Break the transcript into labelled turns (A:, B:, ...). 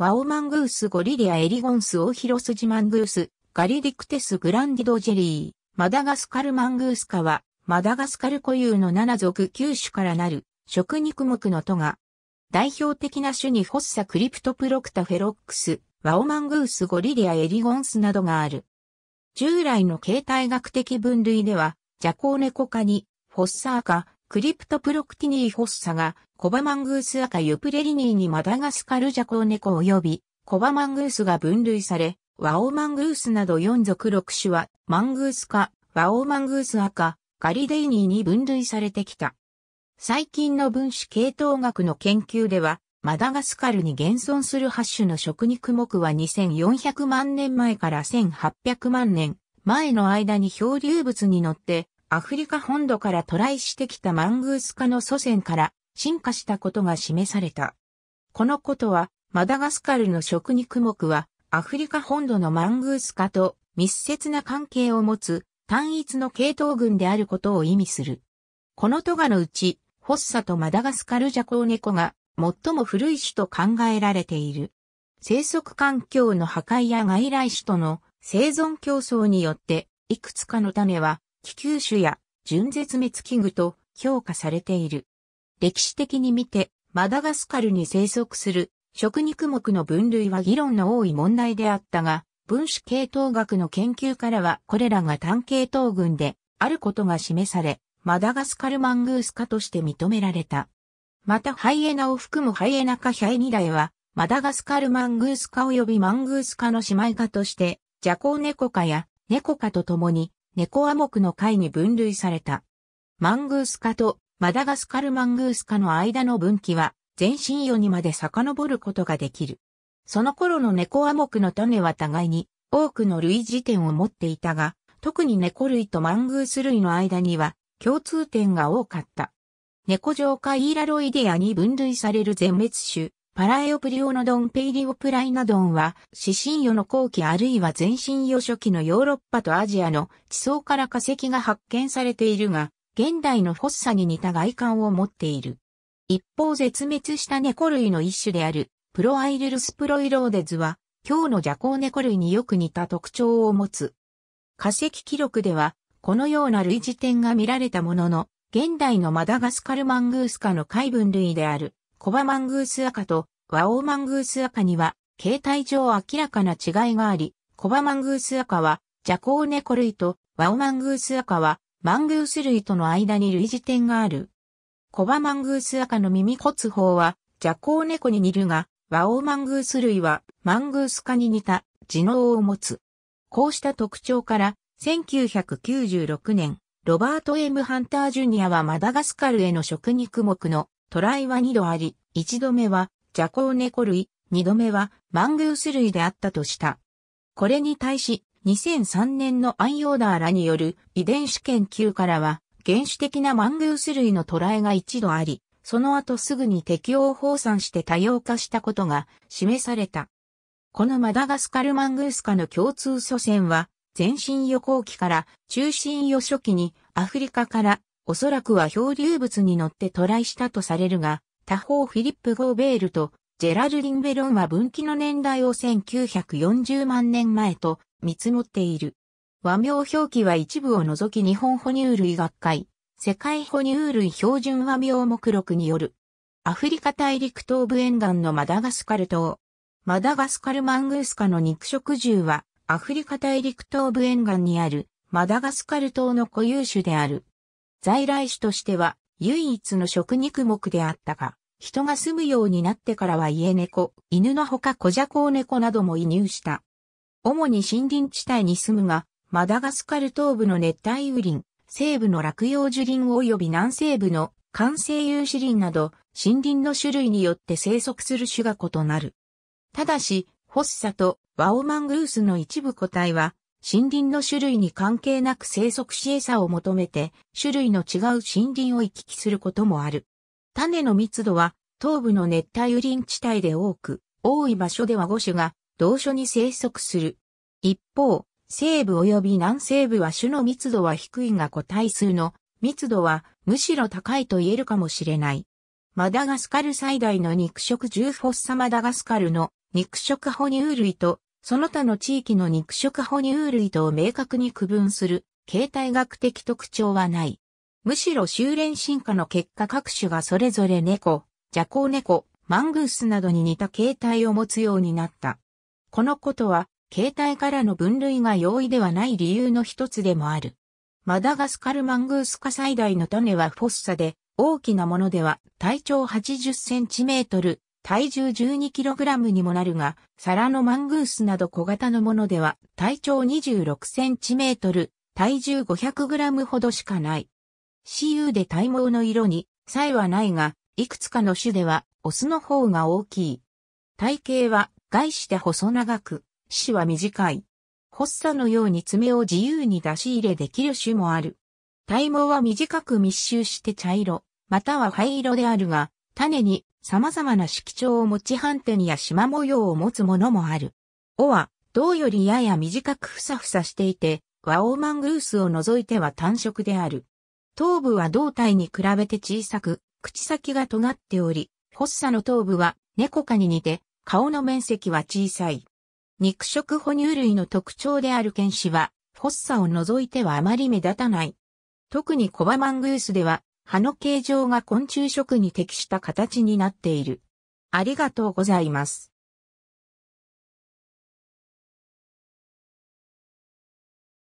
A: ワオマングースゴリリアエリゴンスオーヒロスジマングース、ガリディクテスグランディドジェリー、マダガスカルマングース科は、マダガスカル固有の7属9種からなる、食肉目の都が、代表的な種にフォッサクリプトプロクタフェロックス、ワオマングースゴリリアエリゴンスなどがある。従来の形態学的分類では、ジャコウネコ科に、フォッサー科、クリプトプロクティニーホッサが、コバマングース赤ユプレリニーにマダガスカルジャコウネコ及び、コバマングースが分類され、ワオマングースなど4属6種は、マングースカ、ワオマングース赤、ガリデイニーに分類されてきた。最近の分子系統学の研究では、マダガスカルに現存する8種の食肉目は2400万年前から1800万年前の間に漂流物に乗ってアフリカ本土から渡来してきたマングース科の祖先から進化したことが示された。このことは、マダガスカルの食肉目は、アフリカ本土のマングース科と密接な関係を持つ単一の系統群であることを意味する。このトガのうち、ホッサとマダガスカルジャコウネコが最も古い種と考えられている。生息環境の破壊や外来種との生存競争によって、いくつかの種は気球種や純絶滅危惧と評価されている。歴史的に見て、マダガスカルに生息する食肉目の分類は議論の多い問題であったが、分子系統学の研究からはこれらが単系統群であることが示され、マダガスカルマングース化として認められた。またハイエナを含むハイエナ科ヒャイニダイは、マダガスカルマングース化及びマングース化の姉妹化として、ジャコウネコ科やネコ科と共に猫モ目の貝に分類された。マングース科とマダガスカルマングース科の間の分岐は全身魚にまで遡ることができる。その頃の猫モ目の種は互いに多くの類似点を持っていたが、特に猫類とマングース類の間には共通点が多かった。猫状カイーラロイデアに分類される全滅種、パラエオプリオノドンペイリオプライナドンは、死神葉の後期あるいは全身葉初期のヨーロッパとアジアの地層から化石が発見されているが、現代のフォッサに似た外観を持っている。一方絶滅した猫類の一種である、プロアイルルスプロイローデズは、今日の蛇行猫類によく似た特徴を持つ。化石記録では、このような類似点が見られたものの、現代のマダガスカルマングースカの海分類である。コバマングース赤とワオマングース赤には、形態上明らかな違いがあり、コバマングース赤は、ジャコウネコ類とワオマングース赤は、マングース類との間に類似点がある。コバマングース赤の耳骨法は、ジャコウネコに似るが、ワオマングース類は、マングース化に似た、地能を持つ。こうした特徴から、1996年、ロバート・ M・ ハンター・ジュニアはマダガスカルへの食肉目のトライは二度あり、一度目はジャコウネコ類、二度目はマングース類であったとした。これに対し、2003年のアイオーダーらによる遺伝子研究からは、原始的なマングース類のトライが一度あり、その後すぐに適応放散して多様化したことが示された。このマダガスカルマングース科の共通祖先は、全身予行期から中心予初期にアフリカからおそらくは漂流物に乗って渡来したとされるが、他方フィリップ・ゴーベールとジェラルディン・ベロンは分岐の年代を1940万年前と見積もっている。和名表記は一部を除き日本哺乳類学会、世界哺乳類標準和名目録による。アフリカ大陸東部沿岸のマダガスカル島。マダガスカルマングースカの肉食獣は、アフリカ大陸東部沿岸にあるマダガスカル島の固有種である。在来種としては唯一の食肉目であったが、人が住むようになってからは家猫、犬のほか小蛇ャ猫なども移入した。主に森林地帯に住むが、マダガスカル東部の熱帯雨林、西部の落葉樹林及び南西部の寒性有志林など、森林の種類によって生息する種が異なる。ただし、ホッサとワオマングースの一部個体は、森林の種類に関係なく生息し餌を求めて、種類の違う森林を行き来することもある。種の密度は、東部の熱帯雨林地帯で多く、多い場所では5種が同所に生息する。一方、西部及び南西部は種の密度は低いが個体数の密度はむしろ高いと言えるかもしれない。マダガスカル最大の肉食獣フォッサマダガスカルの肉食哺乳類とその他の地域の肉食哺乳類とを明確に区分する形態学的特徴はない。むしろ修練進化の結果各種がそれぞれ猫、ジャコウ猫、マングースなどに似た形態を持つようになった。このことは、形態からの分類が容易ではない理由の一つでもある。マダガスカルマングース化最大の種はフォッサで、大きなものでは体長80センチメートル、体重 12kg にもなるが、皿のマングースなど小型のものでは体長 26cm、体重 500g ほどしかない。CU で体毛の色にさえはないが、いくつかの種ではオスの方が大きい。体型は外して細長く、死は短い。発作のように爪を自由に出し入れできる種もある。体毛は短く密集して茶色、または灰色であるが、種に様々な色調を持ち反転や縞模様を持つものもある。尾は、胴よりやや短くふさふさしていて、ワオマングースを除いては単色である。頭部は胴体に比べて小さく、口先が尖っており、発作の頭部は猫科に似て、顔の面積は小さい。肉食哺乳類の特徴である犬歯は、発作を除いてはあまり目立たない。特にコバマングースでは、葉の形状が昆虫食に適した形になっている。ありがとうございます。